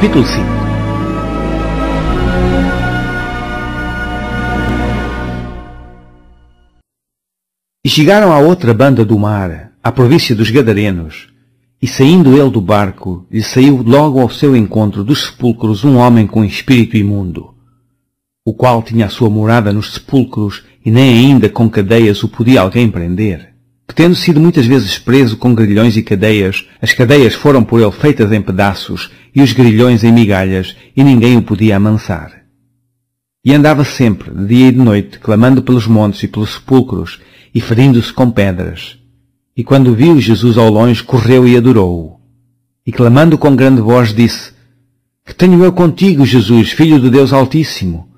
Capítulo 5 E chegaram à outra banda do mar, à província dos Gadarenos, e saindo ele do barco, lhe saiu logo ao seu encontro dos sepulcros um homem com espírito imundo, o qual tinha a sua morada nos sepulcros e nem ainda com cadeias o podia alguém prender. Tendo sido muitas vezes preso com grilhões e cadeias, as cadeias foram por ele feitas em pedaços e os grilhões em migalhas, e ninguém o podia amansar. E andava sempre, de dia e de noite, clamando pelos montes e pelos sepulcros, e ferindo-se com pedras. E quando viu Jesus ao longe, correu e adorou-o. E clamando com grande voz, disse, Que tenho eu contigo, Jesus, Filho do Deus Altíssimo?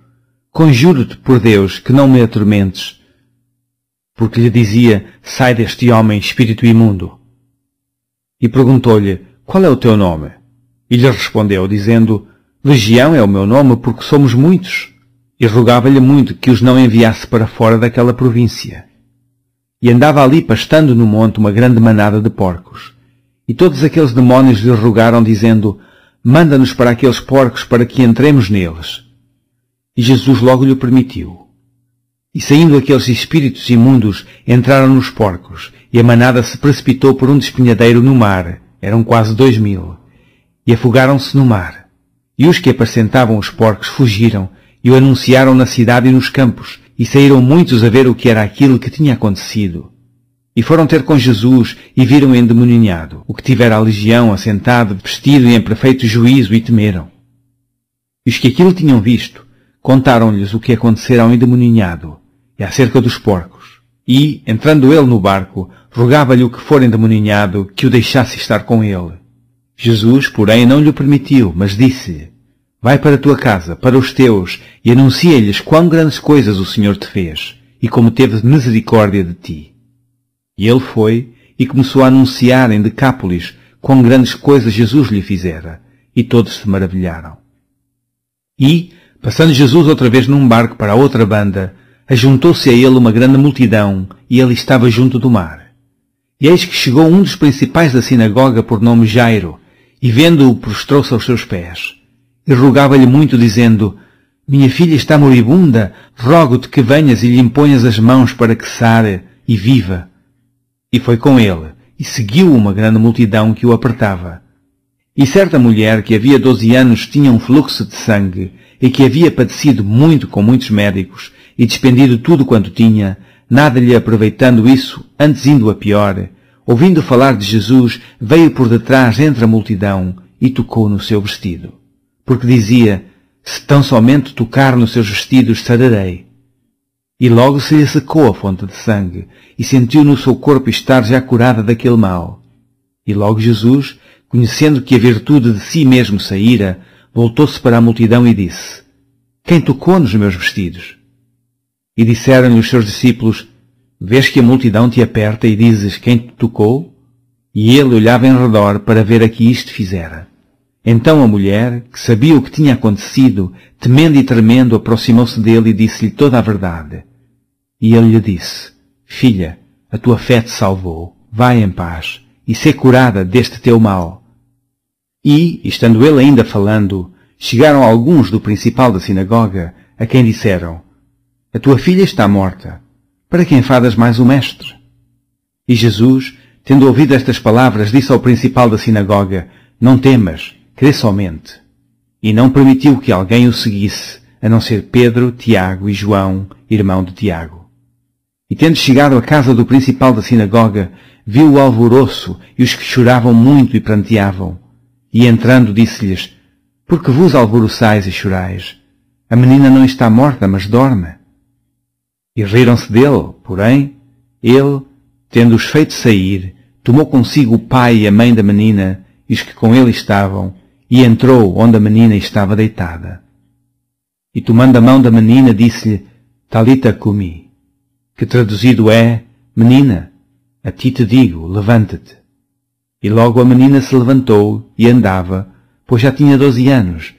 Conjuro-te, por Deus, que não me atormentes porque lhe dizia, sai deste homem, espírito imundo. E perguntou-lhe, qual é o teu nome? E lhe respondeu, dizendo, Legião é o meu nome, porque somos muitos. E rogava-lhe muito que os não enviasse para fora daquela província. E andava ali pastando no monte uma grande manada de porcos. E todos aqueles demónios lhe rogaram, dizendo, Manda-nos para aqueles porcos para que entremos neles. E Jesus logo lhe permitiu. E saindo aqueles espíritos imundos, entraram nos porcos, e a manada se precipitou por um despenhadeiro no mar, eram quase dois mil, e afogaram-se no mar. E os que apacentavam os porcos fugiram, e o anunciaram na cidade e nos campos, e saíram muitos a ver o que era aquilo que tinha acontecido. E foram ter com Jesus, e viram endemoninhado, o que tivera a legião assentado, vestido e em perfeito juízo, e temeram. E os que aquilo tinham visto, contaram-lhes o que acontecera ao endemoninhado, e é acerca dos porcos. E, entrando ele no barco, rogava-lhe o que for endemoninhado que o deixasse estar com ele. Jesus, porém, não lhe permitiu, mas disse-lhe, Vai para a tua casa, para os teus, e anuncia-lhes quão grandes coisas o Senhor te fez, e como teve misericórdia de ti. E ele foi, e começou a anunciar em Decápolis quão grandes coisas Jesus lhe fizera, e todos se maravilharam. E, passando Jesus outra vez num barco para outra banda, Ajuntou-se a ele uma grande multidão, e ele estava junto do mar. E eis que chegou um dos principais da sinagoga por nome Jairo, e vendo-o prostrou-se aos seus pés. E rogava-lhe muito, dizendo, Minha filha está moribunda, rogo-te que venhas e lhe imponhas as mãos para que sare e viva. E foi com ele, e seguiu uma grande multidão que o apertava. E certa mulher que havia doze anos tinha um fluxo de sangue, e que havia padecido muito com muitos médicos, e despendido tudo quanto tinha, nada lhe aproveitando isso, antes indo a pior, ouvindo falar de Jesus, veio por detrás entre a multidão e tocou no seu vestido. Porque dizia, se tão somente tocar nos seus vestidos sararei. E logo se lhe secou a fonte de sangue, e sentiu no seu corpo estar já curada daquele mal. E logo Jesus, conhecendo que a virtude de si mesmo saíra, voltou-se para a multidão e disse, Quem tocou nos meus vestidos? E disseram-lhe os seus discípulos, Vês que a multidão te aperta e dizes, quem te tocou? E ele olhava em redor para ver a que isto fizera. Então a mulher, que sabia o que tinha acontecido, temendo e tremendo, aproximou-se dele e disse-lhe toda a verdade. E ele lhe disse, Filha, a tua fé te salvou. Vai em paz e sê curada deste teu mal. E, estando ele ainda falando, chegaram alguns do principal da sinagoga, a quem disseram, a tua filha está morta. Para que enfadas mais o mestre? E Jesus, tendo ouvido estas palavras, disse ao principal da sinagoga, Não temas, crê somente. E não permitiu que alguém o seguisse, a não ser Pedro, Tiago e João, irmão de Tiago. E tendo chegado à casa do principal da sinagoga, viu o alvoroço e os que choravam muito e pranteavam. E entrando disse-lhes, Por que vos alvoroçais e chorais? A menina não está morta, mas dorme e riram-se dele. Porém, ele, tendo-os feito sair, tomou consigo o pai e a mãe da menina e os que com ele estavam, e entrou onde a menina estava deitada. E tomando a mão da menina, disse-lhe, Talita Kumi, que traduzido é, menina, a ti te digo, levanta-te. E logo a menina se levantou e andava, pois já tinha doze anos,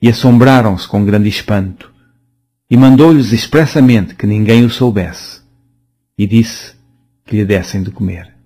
e assombraram-se com grande espanto e mandou-lhes expressamente que ninguém o soubesse, e disse que lhe dessem de comer.